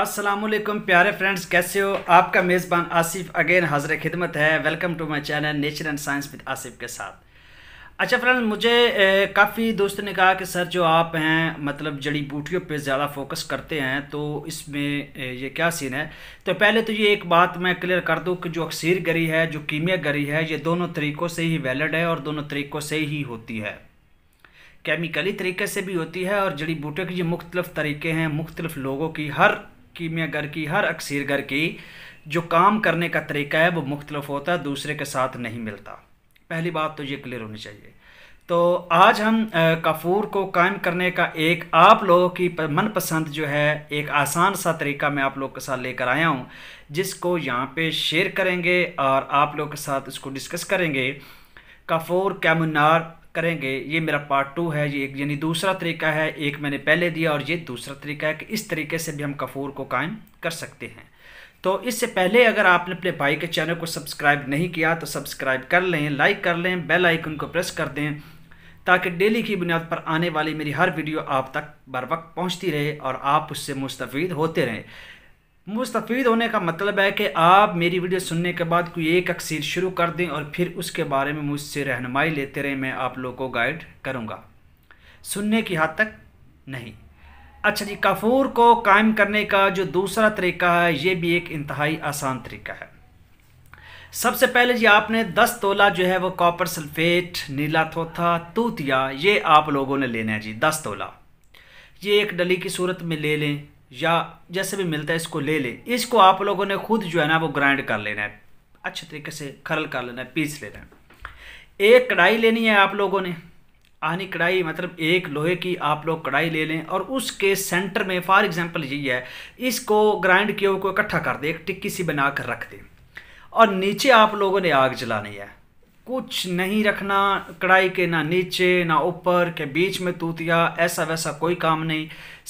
असलम प्यारे फ्रेंड्स कैसे हो आपका मेज़बान आसिफ अगेन हाजिर खिदमत है welcome to my channel nature and science with Asif के साथ अच्छा फ्रेंड मुझे काफ़ी दोस्तों ने कहा कि सर जो आप हैं मतलब जड़ी बूटियों पे ज़्यादा फोकस करते हैं तो इसमें ये क्या सीन है तो पहले तो ये एक बात मैं क्लियर कर दूँ कि जो अक्सर गरी है जो कीमिया गरी है ये दोनों तरीक़ों से ही वैलिड है और दोनों तरीक़ों से ही होती है केमिकली तरीके से भी होती है और जड़ी बूटियों के ये मुख्तलिफ़ तरीके हैं मुख्तलिफ़ लोगों की हर घर की हर अक्सर घर की जो काम करने का तरीका है वो मुख्तलफ होता है दूसरे के साथ नहीं मिलता पहली बात तो ये क्लियर होनी चाहिए तो आज हम कफूर को कायम करने का एक आप लोगों की मनपसंद जो है एक आसान सा तरीका मैं आप लोग के साथ लेकर आया हूँ जिसको यहाँ पे शेयर करेंगे और आप लोग के साथ इसको डिस्कस करेंगे कफूर कैमार करेंगे ये मेरा पार्ट टू है ये एक यानी दूसरा तरीका है एक मैंने पहले दिया और ये दूसरा तरीका है कि इस तरीके से भी हम कफूर को कायम कर सकते हैं तो इससे पहले अगर आपने अपने भाई के चैनल को सब्सक्राइब नहीं किया तो सब्सक्राइब कर लें लाइक कर लें बेल आइकन को प्रेस कर दें ताकि डेली की बुनियाद पर आने वाली मेरी हर वीडियो आप तक बर वक्त पहुँचती रहे और आप उससे मुस्तफ़ होते रहें मुस्तफ़ीद होने का मतलब है कि आप मेरी वीडियो सुनने के बाद कोई एक अक्सर शुरू कर दें और फिर उसके बारे में मुझसे रहनमाई लेते रहें मैं आप लोगों को गाइड करूँगा सुनने की हद तक नहीं अच्छा जी कफूर को कायम करने का जो दूसरा तरीका है ये भी एक इंतहाई आसान तरीका है सबसे पहले जी आपने दस तोला जो है वो कॉपर सल्फेट नीला थोथा तूतिया ये आप लोगों ने लेना है जी दस तोला ये एक डली की सूरत में ले लें या जैसे भी मिलता है इसको ले लें इसको आप लोगों ने खुद जो है ना वो ग्राइंड कर लेना है अच्छे तरीके से खरल कर लेना है पीस लेना है एक कढ़ाई लेनी है आप लोगों ने आनी कढ़ाई मतलब एक लोहे की आप लोग कढ़ाई ले लें और उसके सेंटर में फॉर एग्जांपल यही है इसको ग्राइंड किए को इकट्ठा कर दें एक टिक्की सी बना कर रख दें और नीचे आप लोगों ने आग जलानी है कुछ नहीं रखना कढ़ाई के ना नीचे ना ऊपर के बीच में तूतिया ऐसा वैसा कोई काम नहीं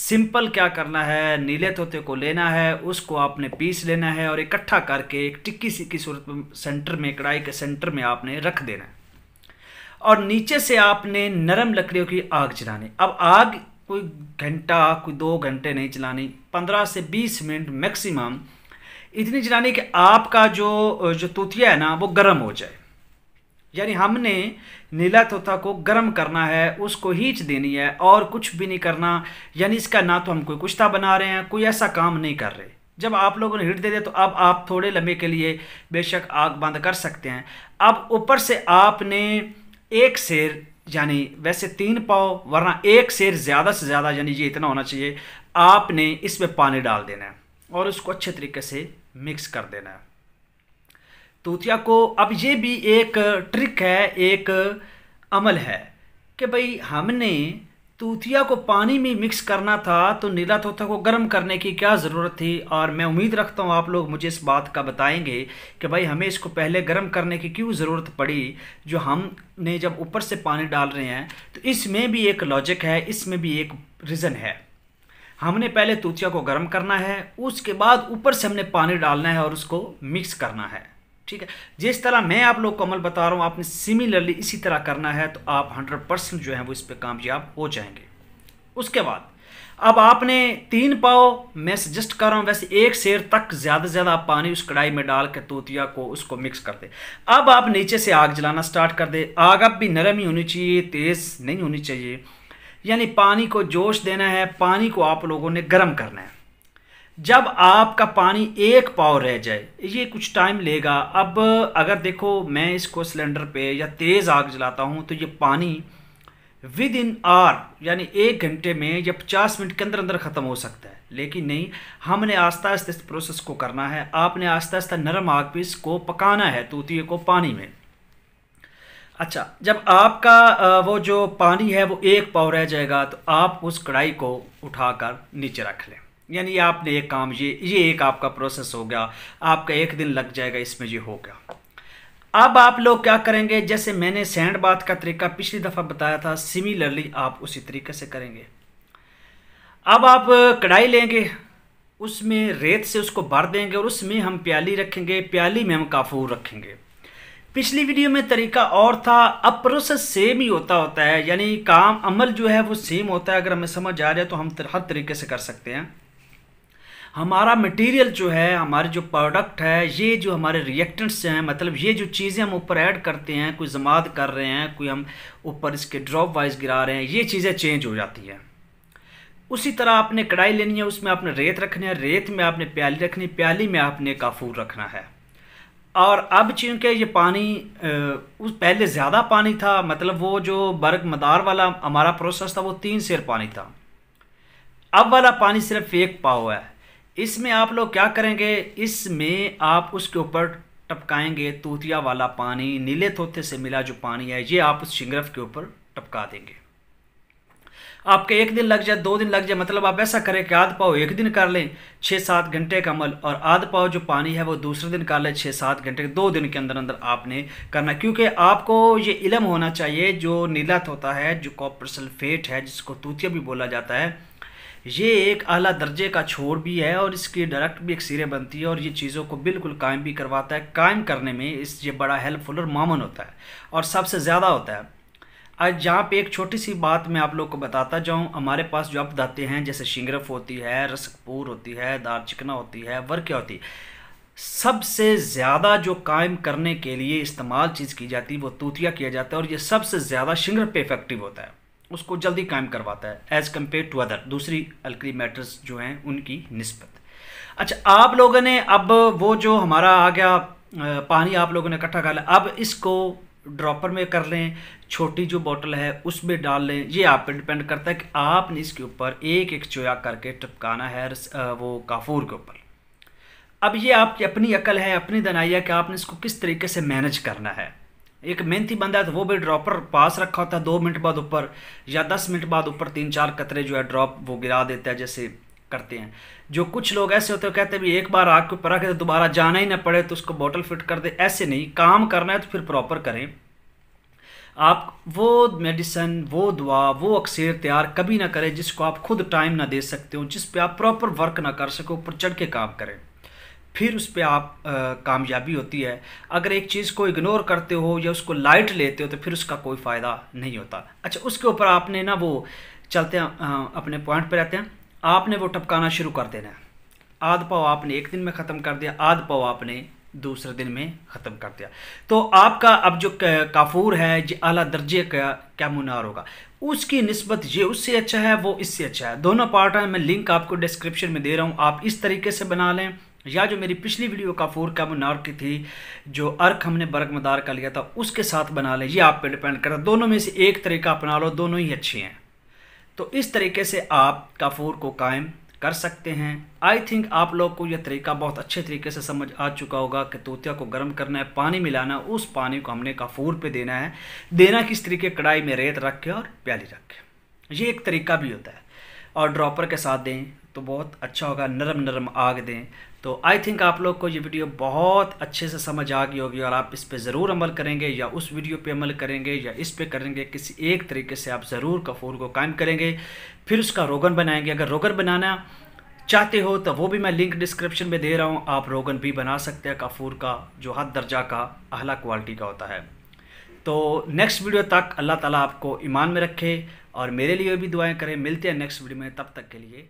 सिंपल क्या करना है नीले तोते को लेना है उसको आपने पीस लेना है और इकट्ठा करके एक टिक्की सिक्की सूरत सेंटर में कढ़ाई के सेंटर में आपने रख देना है और नीचे से आपने नरम लकड़ियों की आग जलानी अब आग कोई घंटा कोई दो घंटे नहीं चलानी पंद्रह से बीस मिनट मैक्सिमम इतनी जलानी कि आपका जो जो तूतिया है ना वो गर्म हो जाए यानी हमने नीला तोता को गर्म करना है उसको हीच देनी है और कुछ भी नहीं करना यानी इसका ना तो हम कोई कुश्ता बना रहे हैं कोई ऐसा काम नहीं कर रहे जब आप लोगों ने हिट दे दिया तो अब आप थोड़े लम्बे के लिए बेशक आग बंद कर सकते हैं अब ऊपर से आपने एक शेर यानी वैसे तीन पाव वरना एक शेर ज़्यादा से ज़्यादा यानी ये इतना होना चाहिए आपने इसमें पानी डाल देना है और उसको अच्छे तरीके से मिक्स कर देना है तोतिया को अब ये भी एक ट्रिक है एक अमल है कि भाई हमने तूतिया को पानी में मिक्स करना था तो नीला तोता को गर्म करने की क्या ज़रूरत थी और मैं उम्मीद रखता हूँ आप लोग मुझे इस बात का बताएंगे कि भाई हमें इसको पहले गर्म करने की क्यों ज़रूरत पड़ी जो हमने जब ऊपर से पानी डाल रहे हैं तो इसमें भी एक लॉजिक है इसमें भी एक रीज़न है हमने पहले तूतिया को गर्म करना है उसके बाद ऊपर से हमने पानी डालना है और उसको मिक्स करना है ठीक है जिस तरह मैं आप लोग को अमल बता रहा हूँ आपने सिमिलरली इसी तरह करना है तो आप हंड्रेड परसेंट जो है वो इस पर कामयाब हो जाएंगे उसके बाद अब आपने तीन पाव मैं सजेस्ट कर रहा हूँ वैसे एक शेर तक ज़्यादा से ज़्यादा आप पानी उस कढ़ाई में डाल के तोतिया को उसको मिक्स कर दे अब आप नीचे से आग जलाना स्टार्ट कर दे आग अब भी नरम ही होनी चाहिए तेज़ नहीं होनी चाहिए यानी पानी को जोश देना है पानी को आप लोगों ने गर्म करना है जब आपका पानी एक पाव रह जाए ये कुछ टाइम लेगा अब अगर देखो मैं इसको सिलेंडर पे या तेज़ आग जलाता हूँ तो ये पानी विद इन आर यानी एक घंटे में या पचास मिनट के अंदर अंदर ख़त्म हो सकता है लेकिन नहीं हमने आस्ता आस्ते इस प्रोसेस को करना है आपने आस्ता आस्ता नरम आग पे इसको पकाना है तूतिए को पानी में अच्छा जब आपका वो जो पानी है वो एक पाव रह जाएगा तो आप उस कढ़ाई को उठाकर नीचे रख लें यानी आपने एक काम ये ये एक आपका प्रोसेस हो गया आपका एक दिन लग जाएगा इसमें ये हो गया अब आप लोग क्या करेंगे जैसे मैंने सैंड बाथ का तरीका पिछली दफ़ा बताया था सिमिलरली आप उसी तरीके से करेंगे अब आप कढ़ाई लेंगे उसमें रेत से उसको भर देंगे और उसमें हम प्याली रखेंगे प्याली में हम काफूर रखेंगे पिछली वीडियो में तरीका और था अब प्रोसेस सेम ही होता होता है यानी काम अमल जो है वो सेम होता है अगर हमें समझ आ जाए तो हम हर तरीके से कर सकते हैं हमारा मटेरियल जो है हमारे जो प्रोडक्ट है ये जो हमारे रिएक्टेंट्स हैं मतलब ये जो चीज़ें हम ऊपर ऐड करते हैं कोई जमात कर रहे हैं कोई हम ऊपर इसके ड्रॉप वाइज गिरा रहे हैं ये चीज़ें चेंज हो जाती हैं उसी तरह आपने कढ़ाई लेनी है उसमें आपने रेत रखनी है रेत में आपने प्याली रखनी प्याली में आपने काफूर रखना है और अब चूँकि ये पानी उस पहले ज़्यादा पानी था मतलब वो जो बर्ग मदार वाला हमारा प्रोसेस था वो तीन शेर पानी था अब वाला पानी सिर्फ एक पाव है इसमें आप लोग क्या करेंगे इसमें आप उसके ऊपर टपकाएंगे तूतिया वाला पानी नीले तोते से मिला जो पानी है ये आप उस शिंगरफ के ऊपर टपका देंगे आपके एक दिन लग जाए दो दिन लग जाए मतलब आप ऐसा करें कि आध पाओ एक दिन कर लें छः सात घंटे का अमल और आध पाओ जो पानी है वो दूसरे दिन कर लें छः सात घंटे दो दिन के अंदर अंदर आपने करना क्योंकि आपको ये इलम होना चाहिए जो नीला होता है जो कॉपर सल्फेट है जिसको तूतिया भी बोला जाता है ये एक अला दर्जे का छोर भी है और इसकी डायरेक्ट भी एक सिरे बनती है और ये चीज़ों को बिल्कुल कायम भी करवाता है कायम करने में इस ये बड़ा हेल्पफुल और मामन होता है और सबसे ज़्यादा होता है आज जहाँ पे एक छोटी सी बात मैं आप लोग को बताता जाऊँ हमारे पास जो अब दाते हैं जैसे शिंगरफ होती है रसकपूर होती है दार चिकना होती है वर्क्या होती है सबसे ज़्यादा जो कायम करने के लिए इस्तेमाल चीज़ की जाती है वो तूतिया किया जाता है और ये सबसे ज़्यादा शिंगर पे इफेक्टिव होता है उसको जल्दी कायम करवाता है एज़ कम्पेयर टू अदर दूसरी अल्क्री मैटर्स जो हैं उनकी नस्बत अच्छा आप लोगों ने अब वो जो हमारा आ गया पानी आप लोगों ने इकट्ठा कर लिया अब इसको ड्रॉपर में कर लें छोटी जो बोतल है उसमें डाल लें ये आप पर डिपेंड करता है कि आपने इसके ऊपर एक एक चोया करके टपकाना है वो काफूर के ऊपर अब ये आपकी अपनी अकल है अपनी दनाइया कि आपने इसको किस तरीके से मैनेज करना है एक मेहनती बंदा है तो वो भी ड्रॉपर पास रखा होता है दो मिनट बाद ऊपर या दस मिनट बाद ऊपर तीन चार कतरे जो है ड्रॉप वो गिरा देता है जैसे करते हैं जो कुछ लोग ऐसे होते हैं कहते हैं भी एक बार आग के ऊपर रखे तो दोबारा जाना ही ना पड़े तो उसको बॉटल फिट कर दे ऐसे नहीं काम करना है तो फिर प्रॉपर करें आप वो मेडिसन वो दवा वो अक्सर तैयार कभी ना करें जिसको आप खुद टाइम ना दे सकते हो जिस पर आप प्रॉपर वर्क ना कर सको ऊपर चढ़ के काम करें फिर उस पर आप कामयाबी होती है अगर एक चीज़ को इग्नोर करते हो या उसको लाइट लेते हो तो फिर उसका कोई फ़ायदा नहीं होता अच्छा उसके ऊपर आपने ना वो चलते हैं अपने पॉइंट पर रहते हैं आपने वो टपकाना शुरू कर देना है आध पाव आपने एक दिन में ख़त्म कर दिया आध पाव आपने दूसरे दिन में ख़त्म कर दिया तो आपका अब जो काफूर है जो अला दर्जे का क्या मुनार होगा उसकी नस्बत ये उससे अच्छा है वो इससे अच्छा है दोनों पार्ट है मैं लिंक आपको डिस्क्रिप्शन में दे रहा हूँ आप इस तरीके से बना लें या जो मेरी पिछली वीडियो का फोर का मुनार की थी जो अर्क हमने बर्क मदार का लिया था उसके साथ बना लें ये आप पे डिपेंड करता दोनों में से एक तरीका अपना लो दोनों ही अच्छे हैं तो इस तरीके से आप काफूर को कायम कर सकते हैं आई थिंक आप लोग को यह तरीका बहुत अच्छे तरीके से समझ आ चुका होगा कि तोतिया को गर्म करना है पानी मिलाना है उस पानी को हमने काफूर पे देना है देना किस तरीके कढ़ाई में रेत रख के और प्याली रख के ये एक तरीका भी होता है और ड्रॉपर के साथ दें तो बहुत अच्छा होगा नरम नरम आग दें तो आई थिंक आप लोग को ये वीडियो बहुत अच्छे से समझ आ गई होगी और आप इस पर ज़रूर अमल करेंगे या उस वीडियो पे अमल करेंगे या इस पे करेंगे किसी एक तरीके से आप ज़रूर कफूर को कायम करेंगे फिर उसका रोगन बनाएंगे अगर रोगन बनाना चाहते हो तो वो भी मैं लिंक डिस्क्रिप्शन में दे रहा हूँ आप रोगन भी बना सकते हैं कफूर का जो हद दर्जा का अहला क्वालिटी का होता है तो नेक्स्ट वीडियो तक अल्लाह ताला आपको ईमान में रखे और मेरे लिए भी दुआएं करें मिलते हैं नेक्स्ट वीडियो में तब तक के लिए